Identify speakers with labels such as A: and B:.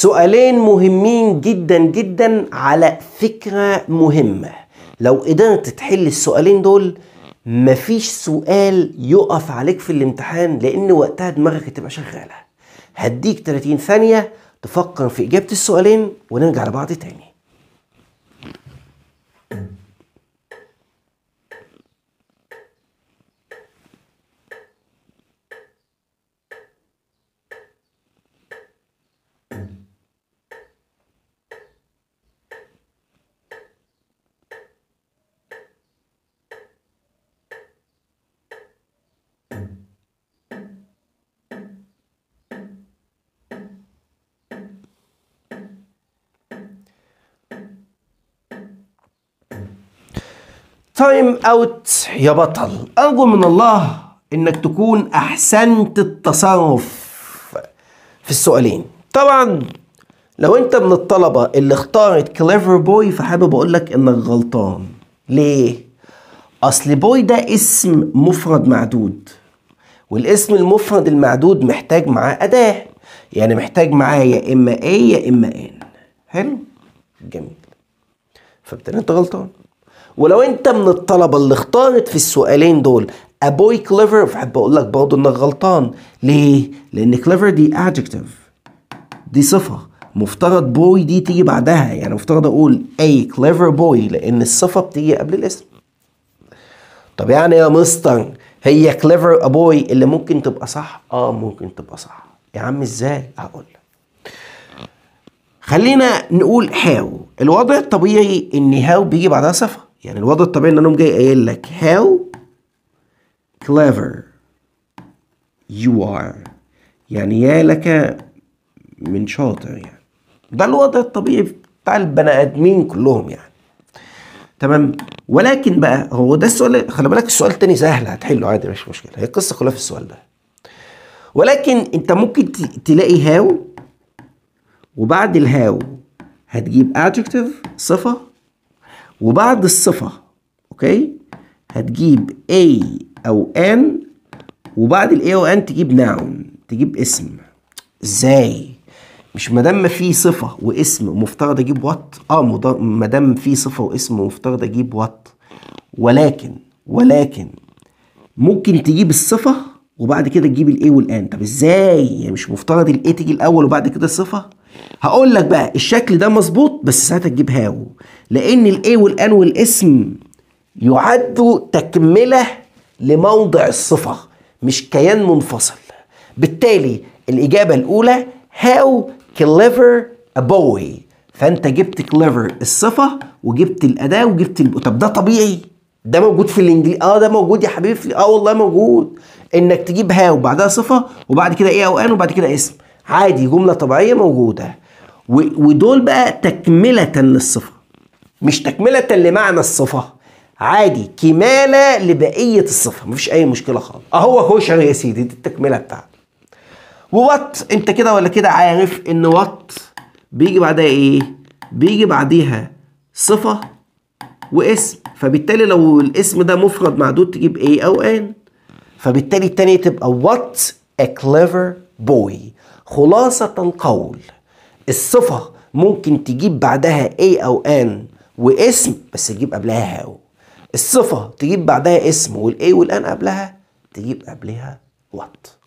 A: سؤالين مهمين جدا جدا على فكرة مهمة لو قدرت تحل السؤالين دول مفيش سؤال يقف عليك في الامتحان لان وقتها دماغك هتبقى شغالة هديك 30 ثانية تفكر في إجابة السؤالين ونرجع لبعض تاني تايم اوت يا بطل ارجو من الله انك تكون احسنت التصرف في السؤالين طبعا لو انت من الطلبة اللي اختارت كليفر بوي فحابب اقول لك انك غلطان ليه اصل بوي ده اسم مفرد معدود والاسم المفرد المعدود محتاج معاه اداة يعني محتاج معاه يا اما ايه يا اما ان حلو جميل فبالتالي انت غلطان ولو انت من الطلبه اللي اختارت في السؤالين دول ابوي كليفر بحب اقول لك برضه انك غلطان ليه لان كليفر دي adjective دي صفه مفترض بوي دي تيجي بعدها يعني مفترض اقول اي كليفر بوي لان الصفه بتيجي قبل الاسم طب يعني يا مستر هي كليفر ابوي اللي ممكن تبقى صح اه ممكن تبقى صح يا عم ازاي هقول لك خلينا نقول هاو الوضع الطبيعي ان هاو بيجي بعدها صفه يعني الوضع الطبيعي ان انا جاي قايل لك how clever you are يعني يا لك من شاطر يعني ده الوضع الطبيعي بتاع البني ادمين كلهم يعني تمام ولكن بقى هو ده السؤال خلي بالك السؤال التاني سهل هتحله عادي مش مشكله هي القصه كلها في السؤال ده ولكن انت ممكن تلاقي هاو وبعد الهاو هتجيب adjective صفه وبعد الصفة اوكي هتجيب A أو N وبعد الـ A أو N تجيب ناون تجيب اسم ازاي؟ مش ما دام في صفة واسم مفترض اجيب وات اه ما دام في صفة واسم مفترض اجيب وات ولكن ولكن ممكن تجيب الصفة وبعد كده تجيب الايه والان طب ازاي؟ يعني مش مفترض الايه تيجي الاول وبعد كده الصفة هقول لك بقى الشكل ده مظبوط بس ساعتها تجيب هاو لان الاي والان والاسم يعدوا تكمله لموضع الصفه مش كيان منفصل بالتالي الاجابه الاولى هاو كليفر ابوي فانت جبت كليفر الصفه وجبت الاداه وجبت الب... طب ده طبيعي ده موجود في الانجليزي اه ده موجود يا حبيبي في اه والله موجود انك تجيب هاو بعدها صفه وبعد كده ايه او ان وبعد كده اسم عادي جملة طبيعية موجودة ودول بقى تكملة للصفة مش تكملة لمعنى الصفة عادي كمالة لبقية الصفة مفيش أي مشكلة خالص أهو كشري يا سيدي دي التكملة بتاعته ووات أنت كده ولا كده عارف إن وات بيجي بعدها إيه؟ بيجي بعديها صفة واسم فبالتالي لو الاسم ده مفرد معدود تجيب إيه أو إن فبالتالي التانية تبقى وات a clever boy خلاصة القول الصفة ممكن تجيب بعدها a أو an واسم بس تجيب قبلها هاو الصفة تجيب بعدها اسم والA والان قبلها تجيب قبلها what